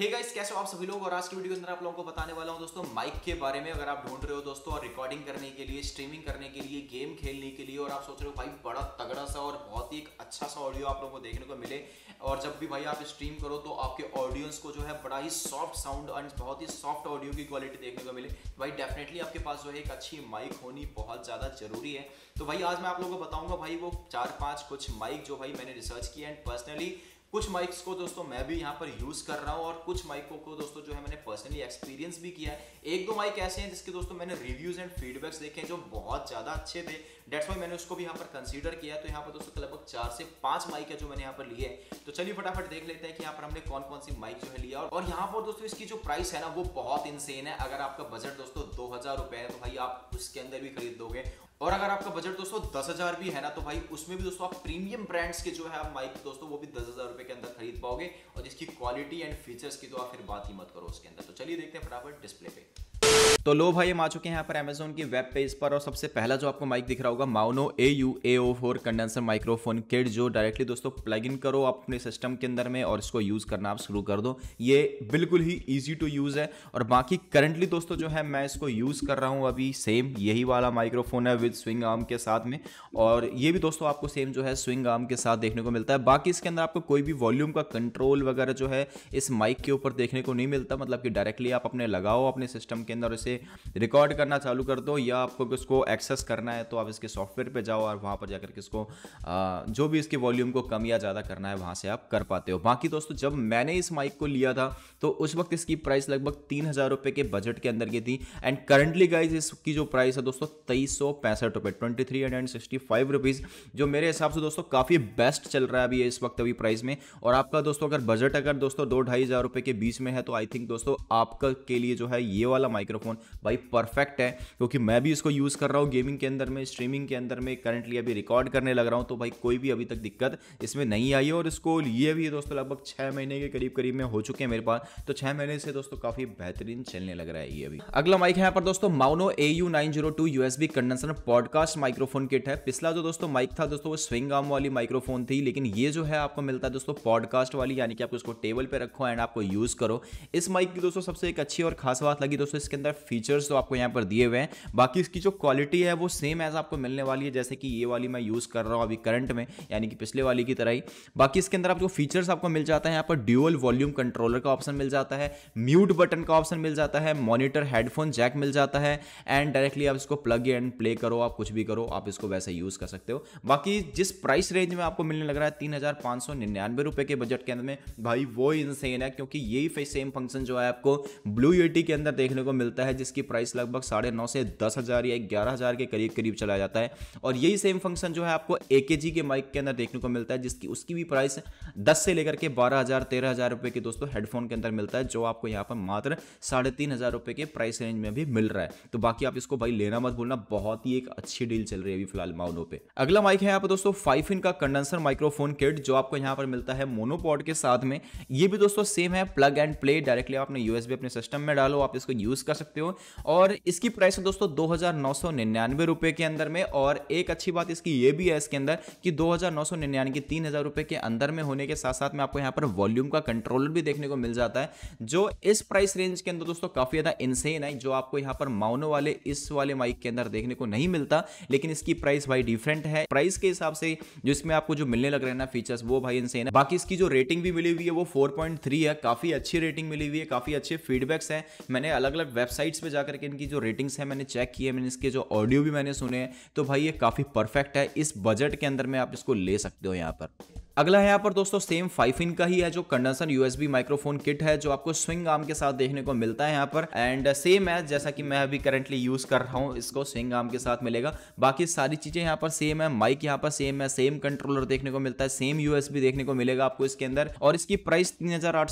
हे hey guys कैसे हो आप सभी लोग और आज की वीडियो के अंदर आप लोगों को बताने वाला हूँ दोस्तों माइक के बारे में अगर आप ढूंढ रहे हो दोस्तों और रिकॉर्डिंग करने के लिए स्ट्रीमिंग करने के लिए गेम खेलने के लिए और आप सोच रहे हो भाई बड़ा तगड़ा सा और बहुत ही एक अच्छा सा ऑडियो आप लोगों को देखने को मिले और जब भी भाई आप स्ट्रीम करो तो आपके ऑडियंस को जो है बड़ा ही सॉफ्ट साउंड और बहुत ही सॉफ्ट ऑडियो की क्वालिटी देखने को मिले भाई डेफिनेटली आपके पास जो है एक अच्छी माइक होनी बहुत ज़्यादा जरूरी है तो भाई आज मैं आप लोगों को बताऊंगा भाई वो चार पाँच कुछ माइक जो भाई मैंने रिसर्च किया एंड पर्सनली कुछ माइक्स को दोस्तों मैं भी यहाँ पर यूज़ कर रहा हूँ और कुछ माइकों को दोस्तों जो है मैंने पर्सनली एक्सपीरियंस भी किया है एक दो माइक ऐसे हैं जिसके दोस्तों मैंने रिव्यूज़ एंड फीडबैक्स देखे जो बहुत ज़्यादा अच्छे थे डेट्स वाई मैंने उसको भी यहाँ पर कंसिडर किया तो यहाँ पर दोस्तों लगभग चार से पांच माइक है जो मैंने यहाँ पर लिए तो चलिए फटाफट देख लेते हैं कि यहाँ पर हमने कौन कौन सी माइक जो है लिया और यहाँ पर दोस्तों इसकी जो प्राइस है ना वो बहुत इनसेन है अगर आपका बजट दोस्तों दो हज़ार है तो भाई आप उसके अंदर भी खरीद दोगे और अगर आपका बजट दोस्तों दस हजार भी है ना तो भाई उसमें भी दोस्तों आप प्रीमियम ब्रांड्स के जो है आप माइक दोस्तों वो भी दस हजार रुपए के अंदर खरीद पाओगे और जिसकी क्वालिटी एंड फीचर्स की तो आप फिर बात ही मत करो उसके अंदर तो चलिए देखते हैं फटाफट डिस्प्ले पे तो लो भाई हम आ चुके हैं यहाँ पर अमेजोन की वेब पेज पर और सबसे पहला जो आपको माइक दिख रहा होगा Maono A U A O four condenser microphone kit जो डायरेक्टली दोस्तों प्लग इन करो अपने सिस्टम के अंदर में और इसको यूज करना आप शुरू कर दो ये बिल्कुल ही ईजी टू यूज है और बाकी करंटली दोस्तों जो है मैं इसको यूज कर रहा हूँ अभी सेम यही वाला माइक्रोफोन है विद स्विंग आर्म के साथ में और ये भी दोस्तों आपको सेम जो है स्विंग आर्म के साथ देखने को मिलता है बाकी इसके अंदर आपको कोई भी वॉल्यूम का कंट्रोल वगैरह जो है इस माइक के ऊपर देखने को नहीं मिलता मतलब कि डायरेक्टली आप अपने लगाओ अपने सिस्टम के अंदर इसे से रिकॉर्ड करना चालू कर दो या आपको इसको एक्सेस करना है तो आप इसके सॉफ्टवेयर पर जाओ और वहाँ पर जाकर के इसको जो भी इसके वॉल्यूम को कम या ज़्यादा करना है वहाँ से आप कर पाते हो बाकी दोस्तों जब मैंने इस माइक को लिया था तो उस वक्त इसकी प्राइस लगभग तीन हज़ार रुपये के बजट के अंदर की थी एंड करंटली गाइज इसकी जो प्राइस है दोस्तों तेईस सौ पैंसठ रुपये twenty three hundred sixty five rupees जो मेरे हिसाब से दोस्तों काफ़ी बेस्ट चल रहा है अभी इस वक्त अभी प्राइस में और आपका दोस्तों अगर बजट अगर दोस्तों दो ढाई हज़ार रुपये के बीच में है तो आई थिंक दोस्तों आपका के लिए जो है ये वाला माइक्रोफोन भाई परफेक्ट है क्योंकि मैं भी इसको यूज़ कर रहा हूँ गेमिंग के अंदर में स्ट्रीमिंग के अंदर में करंटली अभी रिकॉर्ड करने लग रहा हूँ तो भाई कोई भी अभी तक दिक्कत इसमें नहीं आई है और इसको लिए भी दोस्तों लगभग छः महीने के करीब करीब में हो चुके हैं मेरे पास तो छः महीने से दोस्तों काफ़ी बेहतरीन चलने लग रहा है ये अभी अगला माइक है यहाँ पर दोस्तों Maono A U nine zero two U S B condenser podcast microphone kit है पिछला जो दोस्तों माइक था दोस्तों वो स्विंग आम वाली माइक्रोफोन थी लेकिन ये जो है आपको मिलता है दोस्तों पॉडकास्ट वाली यानी कि आप उसको टेबल पर रखो एंड आपको यूज़ करो इस माइक की दोस्तों सबसे एक अच्छी और खास बात लगी दोस्तों इसके अंदर फीचर्स तो आपको यहाँ पर दिए हुए हैं बाकी इसकी जो क्वालिटी है वो सेम एज आपको मिलने वाली है जैसे कि ये वाली मैं यूज़ कर रहा हूँ अभी करंट में यानी कि पिछले वाली की तरह ही बाकी इसके अंदर आपको फीचर्स आपको मिल जाता है यहाँ पर ड्यूअल वॉल्यूम कंट्रोलर का ऑप्शन मिल जाता है म्यूट बटन का ऑप्शन मिल जाता है मॉनिटर हेडफोन जैक मिल जाता है एंड डायरेक्टली आप इसको प्लग एंड प्ले करो आप कुछ भी करो आप इसको वैसे यूज़ कर सकते हो बाकी जिस प्राइस रेंज में आपको मिलने लग रहा है तीन हज़ार पांच सौ निन्यानवे रुपए के बजट के अंदर में भाई वो इनसेन है क्योंकि यही सेम फंक्शन जो है आपको ब्लू यूटी के अंदर देखने को मिलता है जिसकी प्राइस लगभग साढ़े नौ से दस हज़ार या ग्यारह हज़ार के करीब करीब चला जाता है और यही सेम फंक्शन जो है आपको ए के जी के माइक के अंदर देखने को मिलता है जिसकी उसकी भी प्राइस दस से लेकर के बारह हज़ार तेरह हज़ार रुपए के दोस्तों हेडफोन के अंदर मिलता है जो आपको यहाँ पर मात्र साढ़े तीन हज़ार रुपए के प्राइस रेंज में भी मिल रहा है तो बाकी आप इसको भाई लेना मत भूलना बहुत ही एक अच्छी डील चल रही है अभी फिलहाल माउनो पे अगला माइक है यहाँ पर दोस्तों फाइव इन का कंडेंसर माइक्रोफोन किट जो आपको यहाँ पर मिलता है मोनोपॉड के साथ में ये भी दोस्तों सेम है प्लग एंड प्ले डायरेक्टली आपने यूएसबी अपने सिस्टम में डालो आप इसको यूज कर सकते हो और इसकी प्राइस है दोस्तों दो हज़ार नौ सौ निन्यानवे रुपए के अंदर में और एक अच्छी बात इसकी ये भी है इसके अंदर कि दो हज़ार नौ सौ निन्यानवे की तीन हज़ार रुपए के अंदर में होने के साथ साथ में आपको यहां पर वॉल्यूम का कंट्रोलर भी देखने को मिल जाता है जो इस प्राइस रेंज के अंदर दोस्तों काफ़ी ज़्यादा इनसेन है जो आपको यहां पर माउनो वाले इस वाले माइक के अंदर देखने को नहीं मिलता लेकिन इसकी प्राइस भाई डिफरेंट है प्राइस के हिसाब से जिसमें आपको जो मिलने लग रहे हैं ना फीचर्स वो भाई इनसेन है बाकी इसकी जो रेटिंग भी मिली हुई है वो 4.3 है काफ़ी अच्छी रेटिंग मिली हुई है काफ़ी अच्छे फीडबैक्स है मैंने अलग अलग वेबसाइट पे जाकर के इनकी जो रेटिंग्स है मैंने चेक की है मैंने इसके जो ऑडियो भी मैंने सुने हैं तो भाई ये काफ़ी परफेक्ट है इस बजट के अंदर में आप इसको ले सकते हो यहाँ पर अगला है यहाँ पर दोस्तों सेम फाइव इन का ही है जो कंडेंसर यूएसबी माइक्रोफोन किट है जो आपको स्विंग आर्म के साथ देखने को मिलता है यहाँ पर एंड सेम है जैसा कि मैं अभी करंटली यूज कर रहा हूँ इसको स्विंग आर्म के साथ मिलेगा बाकी सारी चीजें यहाँ पर सेम है माइक यहाँ पर सेम है सेम कंट्रोलर देखने को मिलता है सेम यूएसबी देखने को मिलेगा आपको इसके अंदर और इसकी प्राइस तीन हजार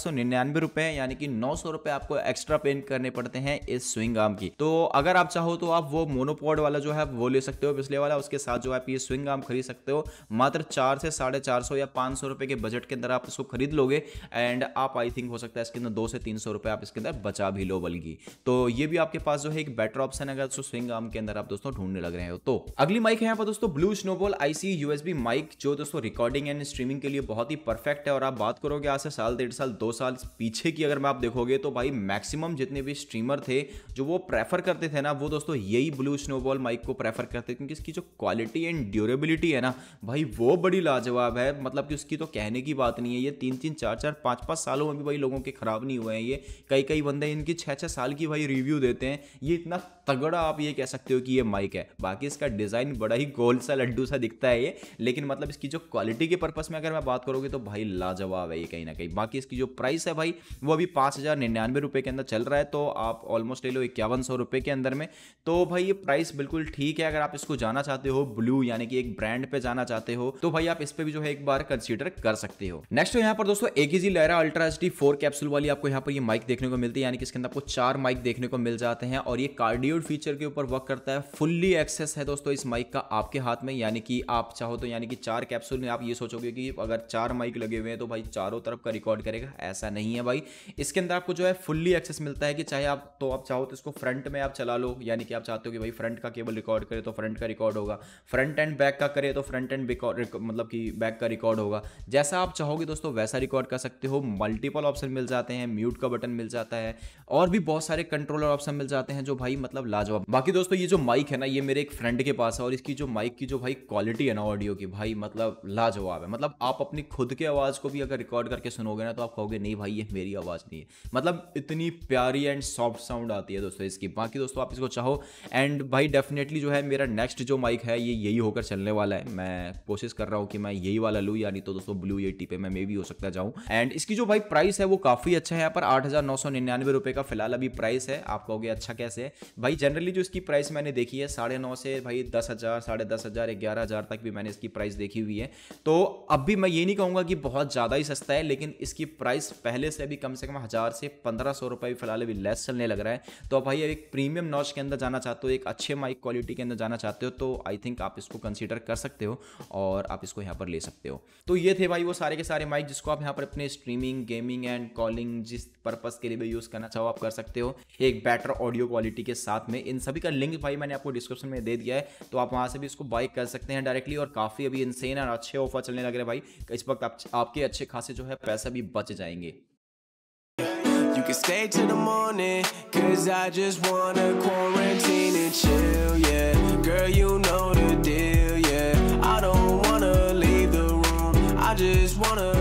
यानी कि नौ आपको एक्स्ट्रा पेन करने पड़ते हैं इस स्विंग आर्म की तो अगर आप चाहो तो आप वो मोनोपोड वाला जो है वो ले सकते हो पिछले वाला उसके साथ जो आप ये स्विंग आर्म खरीद सकते हो मात्र चार से साढ़े या पाँच सौ रुपये के बजट के अंदर आप इसको खरीद लोगे एंड आप आई थिंक हो सकता है इसके अंदर दो से तीन सौ रुपये आप इसके अंदर बचा भी लो बल्कि तो ये भी आपके पास जो है एक बेटर ऑप्शन है अगर दोस्तों स्विंग आर्म के अंदर आप दोस्तों ढूंढने लग रहे हो तो अगली माइक है यहाँ पर दोस्तों Blue Snowball ice USB mic जो दोस्तों रिकॉर्डिंग एंड स्ट्रीमिंग के लिए बहुत ही परफेक्ट है और आप बात करोगे आज से साल डेढ़ साल दो साल पीछे की अगर मैं आप देखोगे तो भाई मैक्सिमम जितने भी स्ट्रीमर थे जो वो प्रेफर करते थे ना वो दोस्तों यही ब्लू स्नोबॉल माइक को प्रेफर करते क्योंकि इसकी जो क्वालिटी एंड ड्यूरेबिलिटी है ना भाई वो बड़ी लाजवाब है मतलब मतलब कि उसकी तो कहने की बात नहीं है ये तीन तीन चार चार पाँच पाँच सालों में भी भाई लोगों के ख़राब नहीं हुए हैं ये कई कई बंदे इनकी छः छः साल की भाई रिव्यू देते हैं ये इतना तगड़ा आप ये कह सकते हो कि ये माइक है बाकी इसका डिज़ाइन बड़ा ही गोल सा लड्डू सा दिखता है ये लेकिन मतलब इसकी जो क्वालिटी के पर्पज़ में अगर मैं बात करोगे तो भाई लाजवाब है ये कहीं ना कहीं बाकी इसकी जो प्राइस है भाई वो अभी पाँच हज़ार निन्यानवे रुपये के अंदर चल रहा है तो आप ऑलमोस्ट ले लो इक्यावन सौ रुपये के अंदर में तो भाई ये प्राइस बिल्कुल ठीक है अगर आप इसको जाना चाहते हो ब्लू यानी कि एक ब्रांड पे जाना चाहते हो तो भाई आप इस पर भी जो है एक बार कंसिडर कर सकते हो नेक्स्ट तो यहाँ पर दोस्तों एक ही लहरा ultra H D four capsule वाली आपको यहाँ पर ये माइक देखने को मिलती है यानी कि इसके अंदर आपको चार माइक देखने को मिल जाते हैं और ये कार्डियोड फीचर के ऊपर वर्क करता है फुल्ली एक्सेस है दोस्तों इस माइक का आपके हाथ में यानी कि आप चाहो तो यानी कि चार कैप्सूल में आप ये सोचोगे कि अगर चार माइक लगे हुए हैं तो भाई चारों तरफ का रिकॉर्ड करेगा ऐसा नहीं है भाई इसके अंदर आपको जो है फुल्ली एक्सेस मिलता है कि चाहे आप तो आप चाहो तो इसको फ्रंट में आप चला लो यानी कि आप चाहते हो कि भाई फ्रंट का केबल रिकॉर्ड करे तो फ्रंट का रिकॉर्ड होगा फ्रंट एंड बैक का करे तो फ्रंट एंड मतलब कि बैक का रिकॉर्ड रिकॉर्ड होगा जैसा आप चाहोगे दोस्तों वैसा रिकॉर्ड कर सकते हो मल्टीपल ऑप्शन मिल जाते हैं म्यूट का बटन मिल जाता है और भी बहुत सारे कंट्रोलर ऑप्शन मिल जाते हैं जो भाई मतलब लाजवाब बाकी दोस्तों ये जो माइक है ना ये मेरे एक फ्रेंड के पास है और इसकी जो माइक की जो भाई क्वालिटी है ना ऑडियो की भाई मतलब लाजवाब है मतलब आप अपनी खुद की आवाज़ को भी अगर रिकॉर्ड करके सुनोगे ना तो आप कहोगे नहीं भाई ये मेरी आवाज़ नहीं है मतलब इतनी प्यारी एंड सॉफ्ट साउंड आती है दोस्तों इसकी बाकी दोस्तों आप इसको चाहो एंड भाई डेफिनेटली जो है मेरा नेक्स्ट जो माइक है ये यही होकर चलने वाला है मैं कोशिश कर रहा हूँ कि मैं यही वाला लूँ या या नहीं तो दोस्तों ब्लू ये पे मैं मे भी हो सकता जाऊँ एंड इसकी जो भाई प्राइस है वो काफी अच्छा है यहाँ पर आठ रुपए का फिलहाल अभी प्राइस है आप कहोगे अच्छा कैसे है भाई जनरली जो इसकी प्राइस मैंने देखी है साढ़े नौ से भाई दस हजार साढ़े दस हजार ग्यारह हजार तक भी मैंने इसकी प्राइस देखी हुई है तो अब भी मैं ये नहीं कहूंगा कि बहुत ज़्यादा ही सस्ता है लेकिन इसकी प्राइस पहले से भी कम से कम हज़ार से पंद्रह सौ रुपए फिलहाल अभी लेस चलने लग रहा है तो भाई एक प्रीमियम नॉच के अंदर जाना चाहते हो एक अच्छे माइक क्वालिटी के अंदर जाना चाहते हो तो आई थिंक आप इसको कंसिडर कर सकते हो और आप इसको यहाँ पर ले सकते हो तो ये थे भाई वो सारे के सारे माइक जिसको आप यहाँ पर अपने स्ट्रीमिंग गेमिंग एंड कॉलिंग जिस पर्पज़ के लिए भी यूज़ करना चाहो आप कर सकते हो एक बेटर ऑडियो क्वालिटी के साथ में इन सभी का लिंक भाई मैंने आपको डिस्क्रिप्शन में दे दिया है तो आप वहाँ से भी इसको बाइक कर सकते हैं डायरेक्टली और काफ़ी अभी इनसेन और अच्छे ऑफर चलने लग रहे भाई इस वक्त आप, आपके अच्छे खासे जो है पैसा भी बच जाएंगे You can stay till the morning, cause I just wanna quarantine and chill, yeah. Girl, you know just wanna